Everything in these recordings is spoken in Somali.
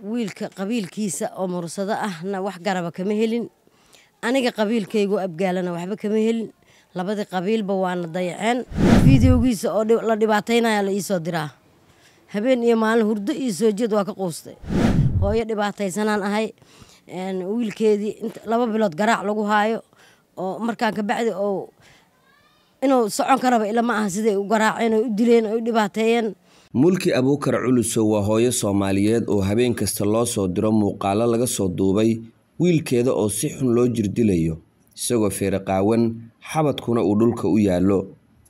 wiilka qabiilkiisa oo mursado ahna wax garaba kama helin aniga qabiilkaygo abgaalana waxba kama helin labadii qabiilba waana dayaceen videogiisa oo la dhibaataynaya la iisoo diraa habeen iyo maalin hurdo iyo soo jeed waa ka quustay hooyo dhibaataysanaan ahay wiilkeedii laba bilood garaac lagu haayo oo markaan ka bacdi oo inuu socon karaba ila ma aha siday u garaaceen oo u dileen oo u dhibaateeyeen mulki abuukar culusow waa hooyo soomaaliyeed oo habeen kasta loo soo diro muuqaalo laga soo duubay wiilkeeda oo si xun loo jirdilayo isagoo feeraqaawan xabadkuna uu dhulka u yaallo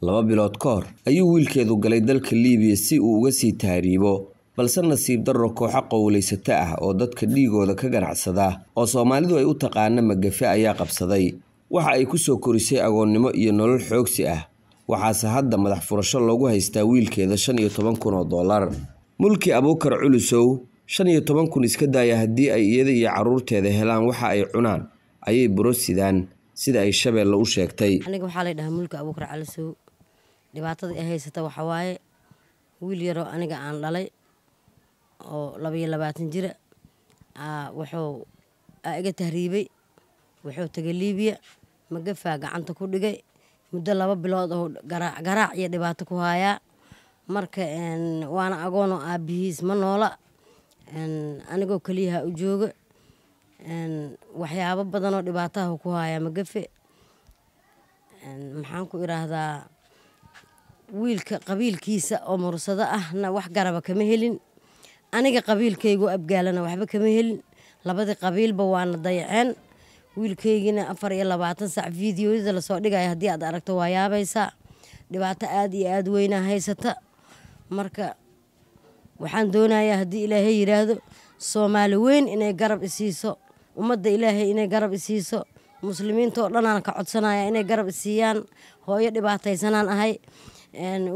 laba bilood ka hor ayuu wiilkeedu galay dalka liibiya si uu uga sii taariibo balse nasiib darro kooxo qowlaysato ah oo dadka dhiigooda ka ganacsada oo soomaalidu ay u taqaana magafe ayaa qabsaday waxa ay ku soo korisay agoonnimo iyo nolol xoogsi ah waxaase hadda madax furasho loogu haystaa wiilkeeda shan iyo toban kun oo doolar mulki abuukar culusow shan iyo toban kun iska daaya haddii ay iyada iyo carruurteeda helaan waxa ay cunaan ayay burosidaan sida ay shabeella u sheegtay aniga waxaa lay dhahaa mulki abuukar calisow dhibaatada ay haysata waxawaaye wiil yaroo aniga aan dhalay oo labaiyo labaatan jira wuxuu iga tahriibay wuxuu tegay liibiya magafaa gacanta ku dhigay muddo laba bilood oo garaac iyo dhibaato ku hayaa marka waana agoonoo aabihiis ma noola anigoo keliyaha u jooga waxyaabo badanoo dhibaataha ku haayaa magafe maxaan ku iraahdaa wiilka qabiilkiisa oo mursado ahna wax garaba kama helin aniga qabiilkaygu abgaalana waxba kama helin labadii qabiilba waana dayaceen wiilkaygina afar iyo labaatan sac videoyada lasoo dhigaya haddii aad aragto waa yaabaysaa dhibaato aada iyo aada weynaa haysata marka waxaan doonayaa haddii ilaahay yidhaahdo soomaali weyn inay garab isiiso ummadda ilaahay inay garab isiiso muslimiinta dhanaan ka codsanaya inay garab isiiyaan hooyo dhibaataysanaan ahay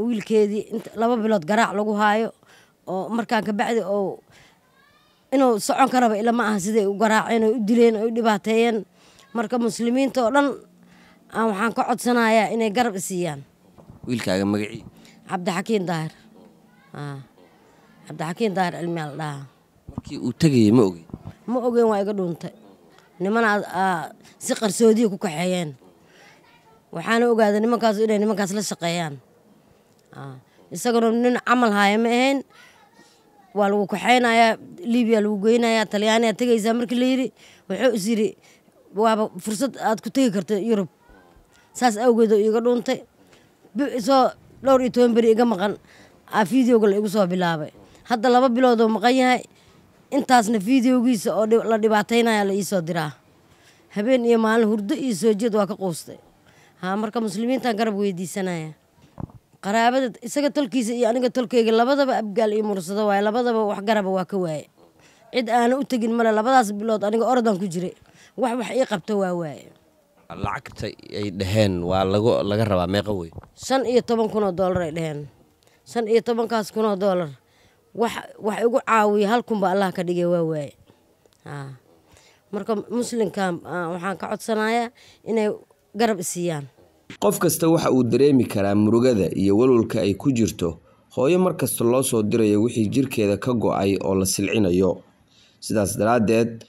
wiilkeedii laba bilood garaac lagu haayo oo markaan kabacdi oo inuu socon karaba ila aha siday u garaaceen oo u dileen oo u dhibaateeyeen marka muslimiinta oo dhan ah, waxaan ka codsanayaa inay garab isiiyaan wiilkaaga magacii cabdixakiin daahir ah, cabdixakiin daahir cilmiyaa la markii uu tegayay ma ogeyn ma ogeyn waa iga dhuuntay nimanaa ah, si qarsoodiya ku kaxeeyeen waxaana ogaaday nimankaas inay nimankaas la shaqeeyaan isaguna nin camal haaya ma ahayn waa lagu kaxeynayaa libiya lagu geynayaa talyaaniyaa tegaysaa markii la yidhi wuxuu is yidhi waaba fursad aad ku tegi karta yurub saas awgeedoo iga dhuuntay soo dhowr iyo toban beri iga maqan aa fideoga igu soo bilaabay hadda laba biloodoo maqan yahay intaasna fideogiisa oo la dhibaataynaya la iisoo diraa habeen iyo maalin hurdo iyo soo jeed waa ka quustay haa marka muslimiintan garab weydiisanaya qaraabada isaga tolkiisa iyo aniga tolkayga labadaba abgaal iyo mursado waaye labadaba wax garaba waa ka waaye cid aana u tegin male labadaas bilood aniga ordan ku jiray wax wax ii qabto waa waaye lacagta ay dhaheen waa lagu laga rabaa meeqa wey shan iyo toban kun oo doolar ay dhaheen shan iyo tobankaas kunoo oo doolar wax wax igu caawiya hal kunba allah ka dhigay waa waaye marka muslimkan waxaan ka codsanayaa inay garab isiiyaan qof kasta waxa uu dareemi karaa murugada iyo walwalka ay ku jirto hooyo markasta loo soo diraya wixii jirkeeda ka go-ay oo la silcinayo sidaas daraaddeed